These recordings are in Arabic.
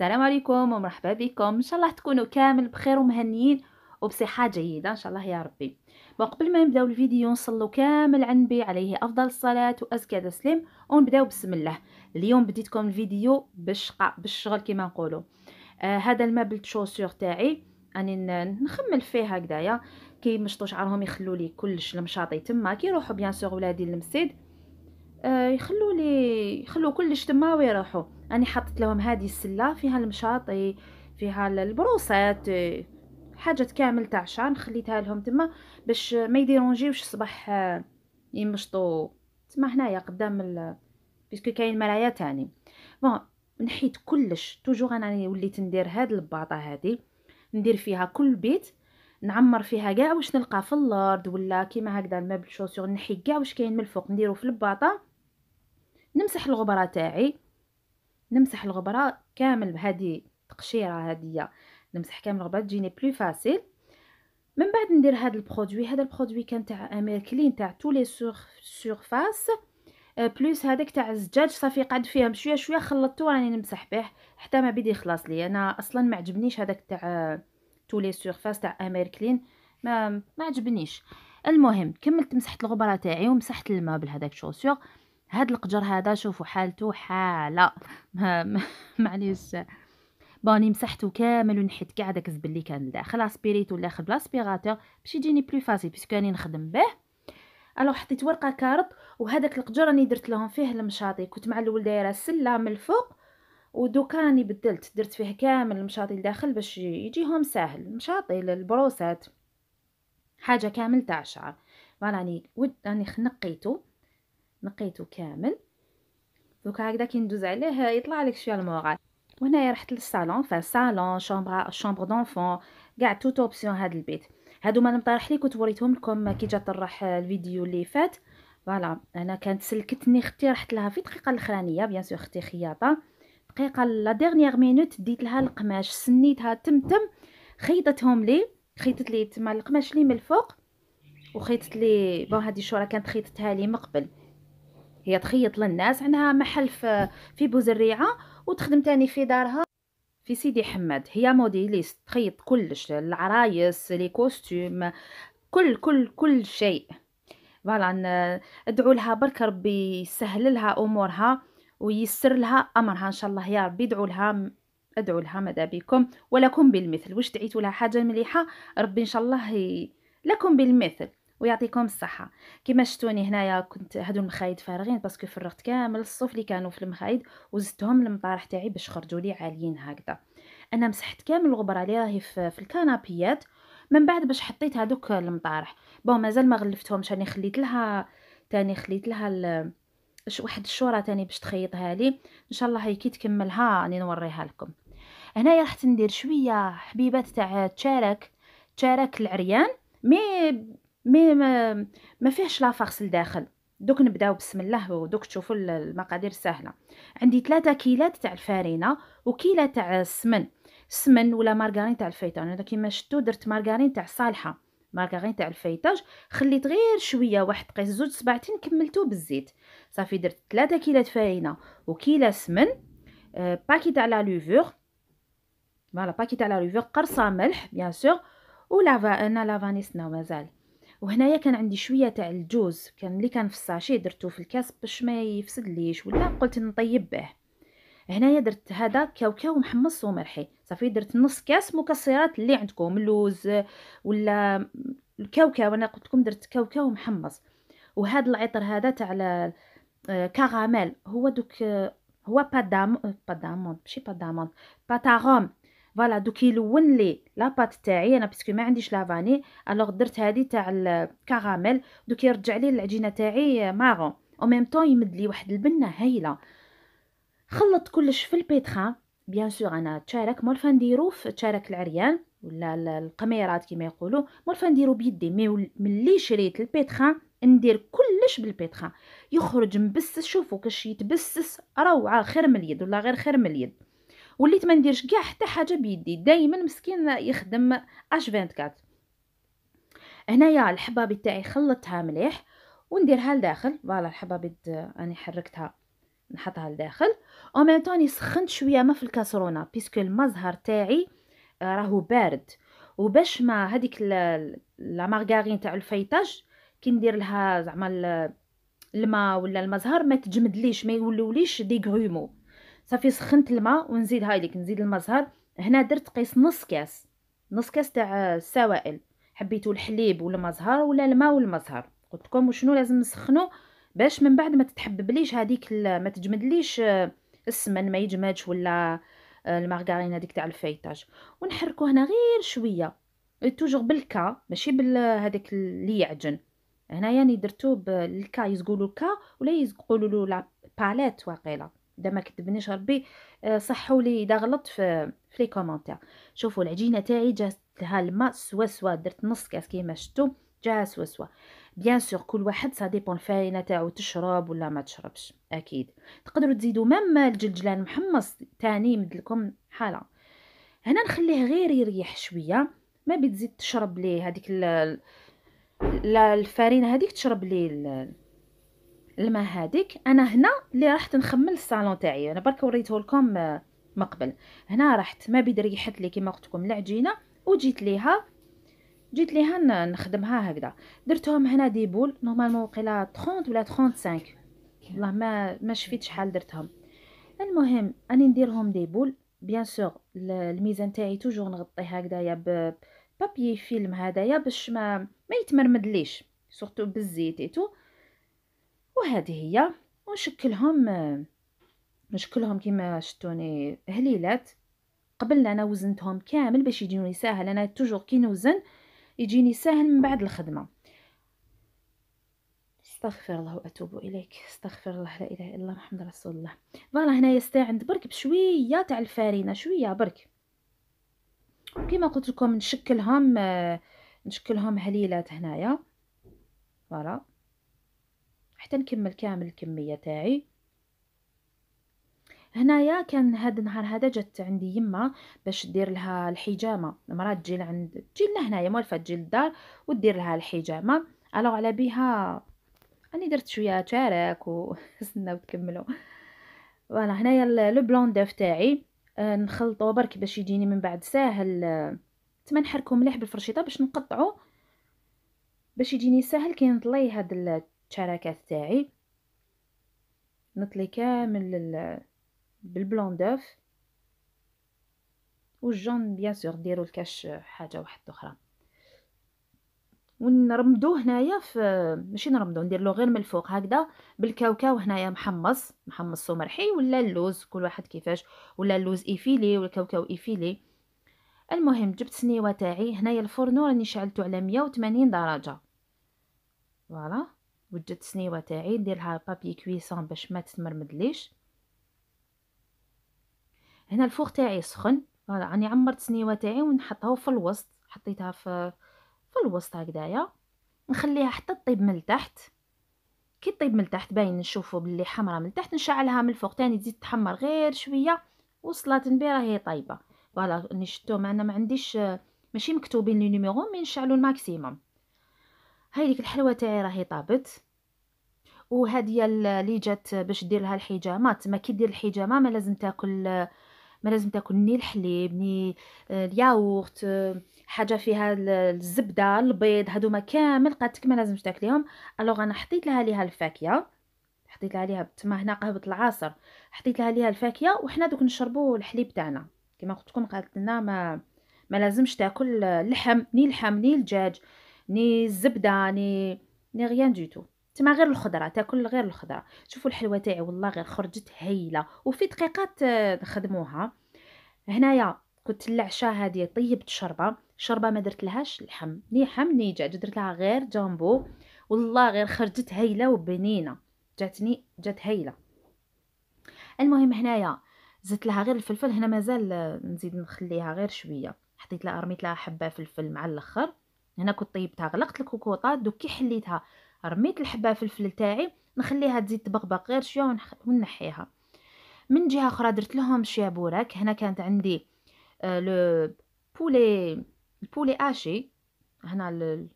السلام عليكم ومرحبا بكم ان شاء الله تكونوا كامل بخير ومهنيين وبصحه جيده ان شاء الله يا ربي وقبل ما نبداو الفيديو نصلوا كامل على عليه افضل الصلاه وازكى تسليم ونبداو بسم الله اليوم بديتكم الفيديو بالشقه بالشغل كما نقولوا آه هذا المابل تشوسور تاعي راني يعني نخمل فيه هكذايا كي مشطو شعرهم يخلوا لي كلش المشاطي تما كيروحوا بيان سور ولادي للمسيد آه يخلوا لي يخلوا كلش تما ويروحوا أنا حطيت لهم هذه السلة فيها المشاطي فيها البروسات آه، حاجات كامل تاع شعر خليتها لهم تما باش ما يديرونجيوش الصباح آه، يمشطو تما هنايا قدام ال... بيسكو كاين مرايا تاني بون نحيت كلش توجور انا وليت ندير هاد الباطه هادي ندير فيها كل بيت نعمر فيها كاع واش نلقى في الارض ولا كيما هكذا المبل شوسيغ نحي كاع واش كاين من الفوق نديرو في الباطه نمسح الغبره تاعي نمسح الغبره كامل بهذه التقشيره هذه نمسح كامل الغبره تجيني بلو فاسيل من بعد ندير هذا البرودوي هذا البرودوي كان تاع اميركلين تاع تو لي سورفاس بلوس هذاك تاع الزجاج صافي قعد فيهم شويه شويه خلطته راني نمسح به حتى ما بيدي خلاص لي انا اصلا ما عجبنيش هذاك تاع تو لي سورفاس تاع اميركلين ما ما عجبنيش المهم كملت مسحت الغبره تاعي ومسحت الماء بهذاك شوسيغ هاد القجر هذا شوفوا حالته حاله معليش باني مسحته كامل ونحيت كاع داك الزبل اللي كان داخل اسبيريت ولا خد بلاسبيغاتور باش يجيني بلو فاسي باسكو راني نخدم به الو حطيت ورقه كارط وهذاك القجر راني درت لهم فيه المشاطي كنت مع الاول دايره سله من الفوق ودوكا راني بدلت درت فيه كامل المشاطي الداخل باش يجيهم ساهل المشاطي للبروسات حاجه كامل تاع الشعر راني ود راني خنقيته نقيته كامل دوكا هكذا كي ندوز عليه يطلع لك شويه المورال وهنايا رحت للصالون فالصالون شومبرا شومبر دونفون كاع توت اوبسيون هاد البيت هادو ما نطرح لي كنت وريتهم لكم كي جا طرح الفيديو اللي فات فوالا انا كانت سلكتني اختي رحت لها في دقيقه الاخرانيه بيان سور اختي خياطه دقيقه لا ديرنيغ مينوت ديت لها القماش سنيتها تم تم خيطتهم لي خيطت لي تما القماش لي من الفوق وخيطت لي بون هادي الشوره كانت خيطتها لي مقبل هي تخيط للناس عندها محل في في بوزريعه وتخدم تاني في دارها في سيدي حمد هي موديليست تخيط كلش العرايس لي كوستيم كل كل كل شيء فوالا ادعوا لها برك ربي يسهل لها امورها وييسر لها امرها ان شاء الله يا ربي ادعوا لها ادعوا لها ماذا بكم ولكم بالمثل واش دعيتوا لها حاجه مليحه ربي ان شاء الله ي... لكم بالمثل ويعطيكم الصحه كما شفتوني هنايا كنت هادو المخايد فارغين باسكو فرغت كامل الصوف اللي كانوا في المخايد وزدتهم للمطارح تاعي باش خرجوا لي عاليين هكذا انا مسحت كامل الغبره اللي راهي في الكنابيات من بعد باش حطيت هادوك المطارح بون مازال ما غلفتهمش راني خليت لها تاني خليت لها ال... واحد الشوره تاني باش تخيطها لي ان شاء الله هي كي تكملها راني نوريها لكم هنايا راح ندير شويه حبيبات تاع تشارك تشارك العريان مي مي ما, ما فيهش لا فارس لداخل دوك نبداو بسم الله ودوك تشوفوا المقادير سهله عندي 3 كيلات تاع الفارينه وكيله تاع السمن سمن ولا مارغرين تاع الفيتاج انا كيما شفتوا درت مارغرين تاع الصالحه مارغرين تاع الفيتاج خليت غير شويه واحد قيس زوج سبعتين كملتو بالزيت صافي درت 3 كيلات فارينه وكيله سمن آه، باكي تاع لا لوفور فوالا باكي تاع لا لوفور قرصه ملح بيان سور ولا انا لافانيس مازال وهنايا كان عندي شويه تاع الجوز كان اللي كان في الساشي درته في الكاس باش ما يفسدليش ولا قلت نطيب به هنايا درت هذا كاوكاو محمص ومرحي صافي درت نص كاس مكسرات اللي عندكم اللوز ولا الكاوكاو انا قلت لكم درت كاوكاو محمص وهذا العطر هذا تاع آه، كاراميل هو دوك آه، هو بادام باداموند ماشي باداموند باتاغوم فوالا دوك يلون لي لاباط تاعي انا باسكو ما عنديش لافاني الوغ درت هادي تاع الكراميل دوك يرجع لي العجينه تاعي مارون او ميم طون يمد لي واحد البنه هايله خلط كلش في البيتخان بيان سور انا تشارك مول نديرو في تشارك العريان ولا القميرات كيما يقولوا مول نديرو بيدي مي ملي شريت البيتخان ندير كلش بالبيتخان يخرج مبسس شوفوا كاش يتبسس روعه خير من اليد ولا غير خير من اليد وليت ما نديرش كاع حتى حاجه بيدي دائما مسكين يخدم اش 24 هنايا الحبابي تاعي خلطتها مليح ونديرها لداخل فوالا الحبابي راني حركتها نحطها لداخل او ميم طوني سخنت شويه ما في الكاسرونه بيسكو المظهر تاعي آه، راهو بارد وباش ما هذيك لا مارغارين تاع الفيطاج كي ندير لها زعما الماء ولا المزهر ما تجمدليش ما يولوليش دي غرومو صافي سخنت الماء ونزيد ليك نزيد المزهر هنا درت قيس نص كاس نص كاس تاع السوائل حبيتو الحليب ولا مزهر ولا الماء والمزهر قلت لكم وشنو لازم نسخنو باش من بعد ما تتحببليش هذيك ما تجمدليش آه، السمن ما يجمدش ولا آه، المارغرين هذيك تاع الفايتاج ونحركو هنا غير شويه توجور بالكا ماشي بهذاك اللي يعجن هنايا يعني درتو بالكا يزقولو كا ولا يزقولو لا باليت واقيلا اذا ما كتبنيش ربي آه، صحوا لي اذا غلطت في في لي كومونتير شوفوا العجينه تاعي جات لها الماء سوا سوا درت نص كاس كيما شفتوا جا سوا سوا بيان سور كل واحد سا ديبون الفاينه تاعو تشرب ولا ما تشربش اكيد تقدروا تزيدوا مام الجلجلان محمص تاني مدلكم حاله هنا نخليه غير يريح شويه ما بتزيد تشرب ليه هذيك الفارينه هذيك تشرب ليه الماء هذيك انا هنا اللي رحت نخمل الصالون تاعي انا برك وريته لكم آه، مقبل هنا رحت ما بيد ريحت لي كيما قلت لكم العجينه وجيت ليها جيت ليها نخدمها هكذا درتهم هنا دي بول نورمالمون وقيلا 30 ولا 35 والله ما ما شفيت شحال درتهم المهم اني نديرهم دي بول بيان سور الميزان تاعي توجور نغطيه يا ببابي فيلم هذايا باش ما ما يتمرمدليش سورتو بالزيت ايتو وهذه هي ونشكلهم نشكلهم كما شتوني هليلات قبل انا وزنتهم كامل باش يجيوني ساهل انا توجور كي نوزن يجيني ساهل من بعد الخدمه استغفر الله واتوب اليك استغفر الله لا اله الا الله محمد رسول الله فوالا هنايا عند برك بشويه تاع الفارينه شويه برك كيما قلت لكم نشكلهم نشكلهم هليلات هنايا فوالا حتى نكمل كامل الكميه تاعي هنايا كان هذا النهار هذا جات عندي يما باش دير لها الحجامه المراه تجي لعند تجي لنا هنايا مولفه تجي للدار ودير لها الحجامه الوغ على بها راني درت شويه تشارك وستناو وتكملوا فوالا هنايا لو بلون ديف تاعي آه، نخلطو برك باش يجيني من بعد ساهل تما نحركو مليح بالفرشيطه باش نقطعو باش يجيني ساهل كي نطلي هاد الشراكات تاعي نطلي كامل بالبلون دوف والجون بيان سور ديروا الكاش حاجه واحده اخرى ونرمدو هنايا في ماشي نرمدو نديرلو غير من الفوق هكذا بالكاوكاو هنايا محمص محمص ومرحي ولا اللوز كل واحد كيفاش ولا اللوز ايفيلي والكاوكاو ايفيلي المهم جبت سنيوه تاعي هنايا الفرن راني شعلته على 180 درجه فوالا وجدت السنيوه تاعي لها بابي كويسون باش ما تتمرمدليش هنا الفوق تاعي سخن فوالا راني عمرت السنيوه تاعي ونحطها في الوسط حطيتها في في الوسط هكدايا نخليها حتى تطيب من التحت كي طيب من التحت باين نشوفو بلي حمراء من التحت نشعلها من الفوق تاني تزيد تحمر غير شويه وصلات نبي راهي طايبه فوالا نشتو معنا ما عنديش ماشي مكتوبين لي نيميرو مي نشعلو الماكسيموم هاي ديك الحلوه تاعي راهي طابت وهاديه اللي جات باش دير لها الحجامه تما كي دير الحجامه ما لازم تاكل ما لازم تاكل ني الحليب ني آه، الياغورت آه، حاجه فيها الزبده البيض هادوما كامل قالتك ما لازمش تاكليهم الوغ انا حطيت لها ليها الفاكهه حطيت لها ليها تما هنا قهوه العصر حطيت لها ليها الفاكهه وحنا دوك نشربوا الحليب تاعنا كما قلت لكم قالت لنا ما ما لازمش تاكل اللحم آه، ني اللحم ني الدجاج ني الزبده ني ني غيان دو تو تما غير الخضره تاكل غير الخضره شوفوا الحلوه تاعي والله غير خرجت هايله وفي دقيقات آه، خدموها هنايا كنت العشاء هذه طيبت شربه شربه ما درت لهاش لحم ني حم ني دجاج درت لها غير جامبو والله غير خرجت هايله وبنينه جاتني جات هايله المهم هنايا زدت لها غير الفلفل هنا مازال آه، نزيد نخليها غير شويه حطيت لها رميت لها حبه فلفل مع الاخر هنا كنت طيبتها غلقت الكوكوطه دوكي حليتها رميت الحبه فلفل تاعي نخليها تزيد تبقبق غير شويه ونح... ونحيها من جهه اخرى درت لهم بوراك هنا كانت عندي آه، لو بولي البولي اشي هنا ال...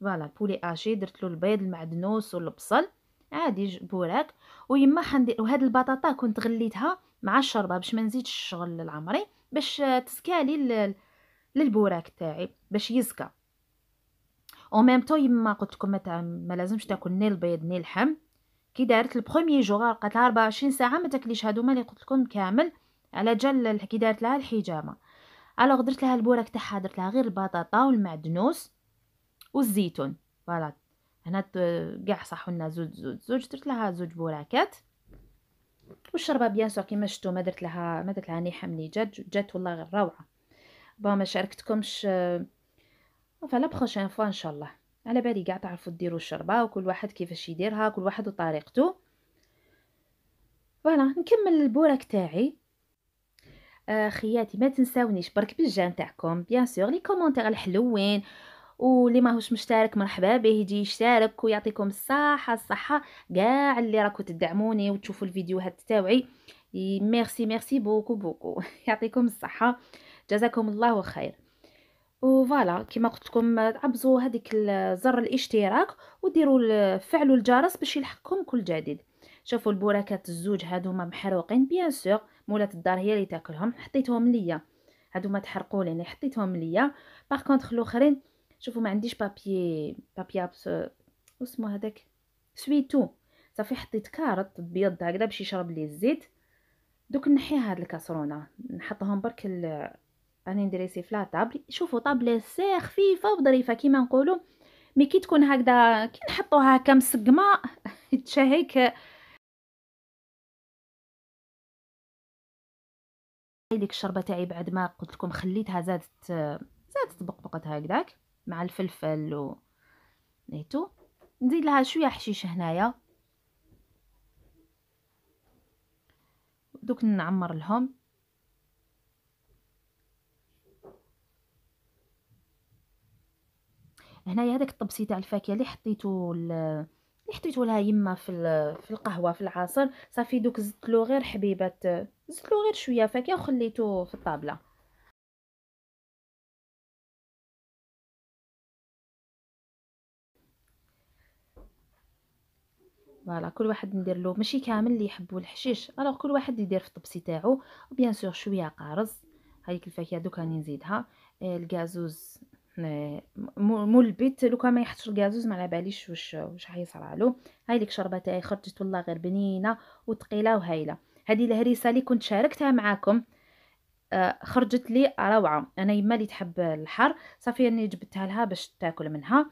فوالا البولي اشي درت له البيض المعدنوس والبصل عادي بوراك ويما حندير وهاد البطاطا كنت غليتها مع الشربه باش ما نزيدش الشغل لعمري باش تسكالي للبوراك تاعي باش يزكى او ميم تو يما قلت لكم ما, لازمش تاكل ني البيض ني اللحم كي دارت البروميي جوغ لقات 24 ساعه ما تاكليش هادوما اللي قلت لكم كامل على جال كي دارت لها الحجامه الوغ درت لها البوراك تاعها درت لها غير البطاطا والمعدنوس والزيتون فوالا هنا كاع صحوا لنا زوج زوج زوج درت لها زوج بوراكات والشربه بيان سور كيما شفتوا ما درت لها ما درت لها ني حملي جات جات والله غير روعه بون ما شاركتكمش فلا بروشين فوا ان شاء الله على بالي كاع تعرفوا ديروا الشربه وكل واحد كيفاش يديرها كل واحد وطريقته فوالا نكمل البوراك تاعي آه خياتي ما تنساونيش برك بالجان تاعكم بيان سور لي كومونتير الحلوين واللي ماهوش مشترك مرحبا به يجي يشترك ويعطيكم الصحه الصحه كاع اللي راكو تدعموني وتشوفوا الفيديوهات تاعي ميرسي ميرسي بوكو بوكو يعطيكم الصحه جزاكم الله خير وفوالا كما قلت لكم عبزوا هذيك زر الاشتراك وديروا فعلوا الجرس باش يلحقكم كل جديد شوفوا البوراكات الزوج هادوما محروقين بيان سور مولات الدار هي اللي تاكلهم حطيتهم ليا هادوما تحرقوا لي حطيتهم ليا باغ كونطخ الاخرين شوفوا ما عنديش بابي بابي اسمو هذاك سويتو صافي حطيت كارط بيض هكذا باش يشرب لي الزيت دوك نحي هاد الكاسرونه نحطهم برك راني ندريسي في لاطابل شوفوا طابلي سي خفيفه وظريفه كيما نقولوا مي كي تكون هكذا كي نحطوها هكا مسقمه تشهيك ديك الشربه تاعي بعد ما قلت لكم خليتها زادت زادت بقبقت هكذاك مع الفلفل و نيتو نزيد لها شويه حشيش هنايا دوك نعمر لهم هنايا هذاك الطبسي تاع الفاكهه اللي حطيته اللي حطيته لها يما في في القهوه في العصر صافي دوك زدت له غير حبيبات زدت له غير شويه فاكهه وخليته في الطابله فوالا كل واحد ندير له ماشي كامل اللي يحبوا الحشيش الوغ كل واحد يدير في الطبسي تاعو وبيان سور شويه قارص هذيك الفاكهه دوك راني نزيدها الكازوز مو البيت لو كان ما يحطش الكازوز ما على باليش واش واش حيصرى له هاي ليك شربه تاعي خرجت والله غير بنينه وثقيله وهايله هذه الهريسه اللي كنت شاركتها معاكم آه، خرجت لي روعه انا يما اللي تحب الحر صافي اني جبتها لها باش تاكل منها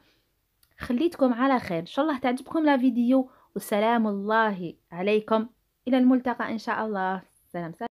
خليتكم على خير ان شاء الله تعجبكم لا فيديو وسلام الله عليكم الى الملتقى ان شاء الله سلام سلام